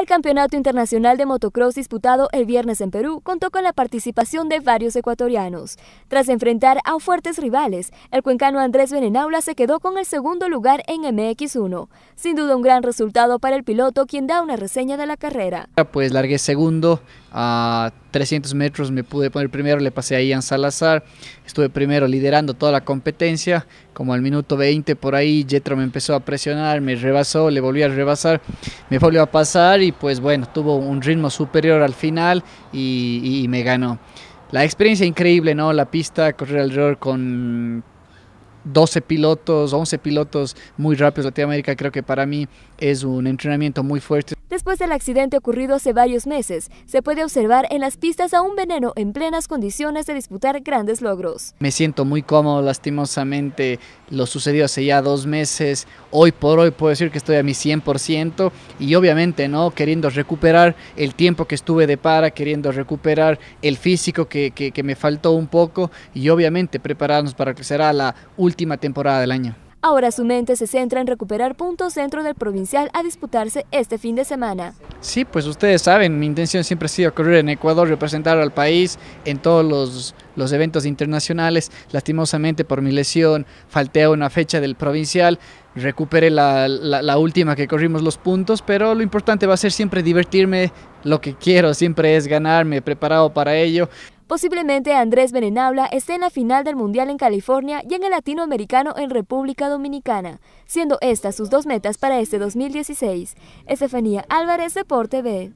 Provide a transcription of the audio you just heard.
El Campeonato Internacional de Motocross disputado el viernes en Perú contó con la participación de varios ecuatorianos. Tras enfrentar a fuertes rivales, el cuencano Andrés Benenaula se quedó con el segundo lugar en MX1. Sin duda un gran resultado para el piloto, quien da una reseña de la carrera. Pues largué segundo, a... Ah, 300 metros me pude poner primero, le pasé a Ian Salazar, estuve primero liderando toda la competencia, como al minuto 20 por ahí, Jetro me empezó a presionar, me rebasó, le volví a rebasar, me volvió a pasar y pues bueno, tuvo un ritmo superior al final y, me ganó. La experiencia increíble, ¿no? La pista, correr alrededor con 12 pilotos, 11 pilotos muy rápidos de Latinoamérica, creo que para mí es un entrenamiento muy fuerte. Después del accidente ocurrido hace varios meses, se puede observar en las pistas a un veneno en plenas condiciones de disputar grandes logros. Me siento muy cómodo, lastimosamente lo sucedió hace ya dos meses, hoy por hoy puedo decir que estoy a mi 100% y obviamente no queriendo recuperar el tiempo que estuve de para, queriendo recuperar el físico que, que me faltó un poco y obviamente prepararnos para que será la última temporada del año. Ahora su mente se centra en recuperar puntos dentro del provincial a disputarse este fin de semana. Sí, pues ustedes saben, mi intención siempre ha sido correr en Ecuador, representar al país en todos los, eventos internacionales. Lastimosamente por mi lesión falté a una fecha del provincial, recuperé la, última que corrimos los puntos, pero lo importante va a ser siempre divertirme, lo que quiero siempre es ganarme preparado para ello. Posiblemente Andrés Benenabla esté en la final del Mundial en California y en el Latinoamericano en República Dominicana, siendo estas sus dos metas para este 2016. Estefanía Álvarez, Deporte B.